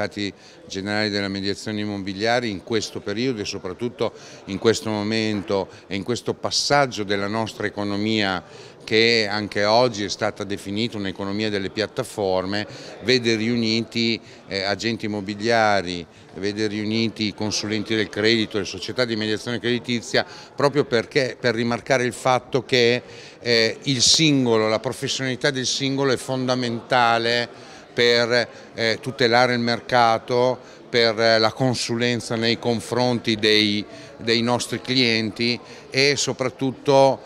stati generali della mediazione immobiliare in questo periodo e soprattutto in questo momento e in questo passaggio della nostra economia che anche oggi è stata definita un'economia delle piattaforme, vede riuniti eh, agenti immobiliari, vede riuniti i consulenti del credito, le società di mediazione creditizia, proprio perché, per rimarcare il fatto che eh, il singolo, la professionalità del singolo è fondamentale per eh, tutelare il mercato, per eh, la consulenza nei confronti dei, dei nostri clienti e soprattutto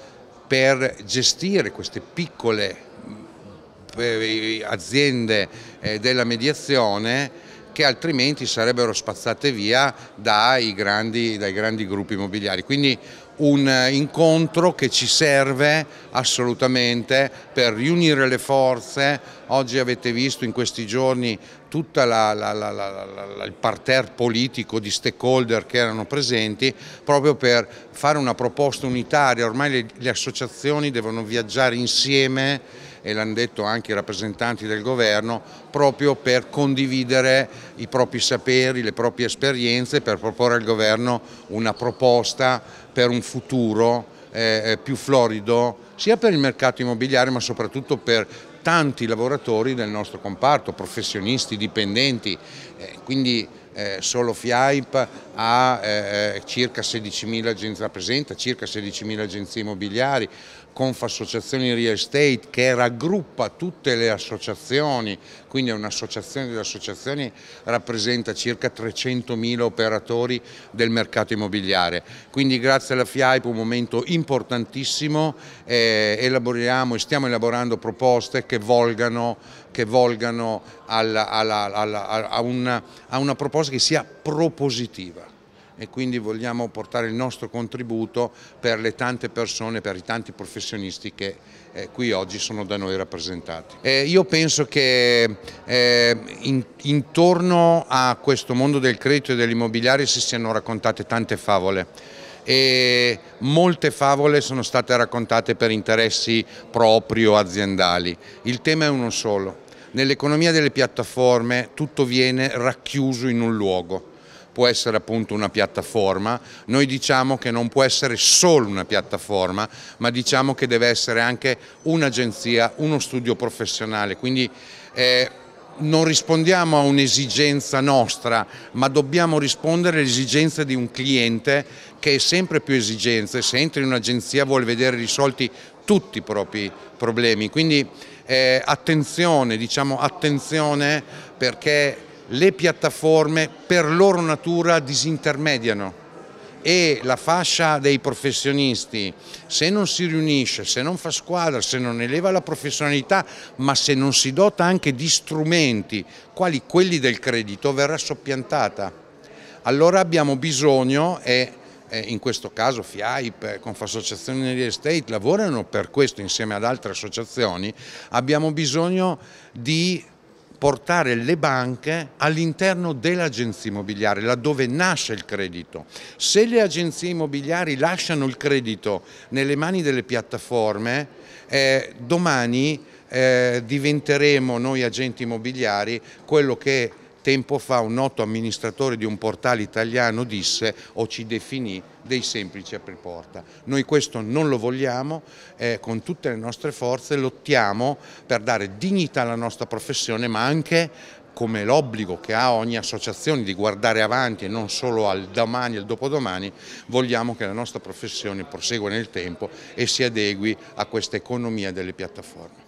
per gestire queste piccole mm, aziende eh, della mediazione che altrimenti sarebbero spazzate via dai grandi, dai grandi gruppi immobiliari. Quindi un incontro che ci serve assolutamente per riunire le forze. Oggi avete visto in questi giorni tutto il parterre politico di stakeholder che erano presenti proprio per fare una proposta unitaria. Ormai le, le associazioni devono viaggiare insieme e l'hanno detto anche i rappresentanti del governo, proprio per condividere i propri saperi, le proprie esperienze, per proporre al governo una proposta per un futuro eh, eh più florido sia per il mercato immobiliare ma soprattutto per tanti lavoratori del nostro comparto, professionisti, dipendenti, eh, quindi eh, solo FIAIP ha eh, eh, circa 16.000 agenzie, rappresenta circa 16.000 agenzie immobiliari, Confassociazioni Real Estate che raggruppa tutte le associazioni, quindi è un'associazione di associazioni, rappresenta circa 300.000 operatori del mercato immobiliare. Quindi grazie alla FIAIP un momento importantissimo, eh, elaboriamo e stiamo elaborando proposte che volgano, che volgano alla, alla, alla, a, una, a una proposta che sia propositiva e quindi vogliamo portare il nostro contributo per le tante persone, per i tanti professionisti che eh, qui oggi sono da noi rappresentati. Eh, io penso che eh, in, intorno a questo mondo del credito e dell'immobiliare si siano raccontate tante favole e molte favole sono state raccontate per interessi proprio aziendali. Il tema è uno solo. Nell'economia delle piattaforme tutto viene racchiuso in un luogo può essere appunto una piattaforma, noi diciamo che non può essere solo una piattaforma, ma diciamo che deve essere anche un'agenzia, uno studio professionale, quindi eh, non rispondiamo a un'esigenza nostra, ma dobbiamo rispondere all'esigenza di un cliente che è sempre più esigente, se entra in un'agenzia vuole vedere risolti tutti i propri problemi, quindi eh, attenzione, diciamo attenzione perché le piattaforme per loro natura disintermediano e la fascia dei professionisti se non si riunisce, se non fa squadra, se non eleva la professionalità ma se non si dota anche di strumenti quali quelli del credito verrà soppiantata. Allora abbiamo bisogno e in questo caso FIAIP, Confassociazione Real Estate lavorano per questo insieme ad altre associazioni, abbiamo bisogno di portare le banche all'interno dell'agenzia immobiliare, laddove nasce il credito. Se le agenzie immobiliari lasciano il credito nelle mani delle piattaforme, eh, domani eh, diventeremo noi agenti immobiliari quello che Tempo fa un noto amministratore di un portale italiano disse o ci definì dei semplici apriporta. Noi questo non lo vogliamo, eh, con tutte le nostre forze lottiamo per dare dignità alla nostra professione ma anche come l'obbligo che ha ogni associazione di guardare avanti e non solo al domani e al dopodomani, vogliamo che la nostra professione prosegua nel tempo e si adegui a questa economia delle piattaforme.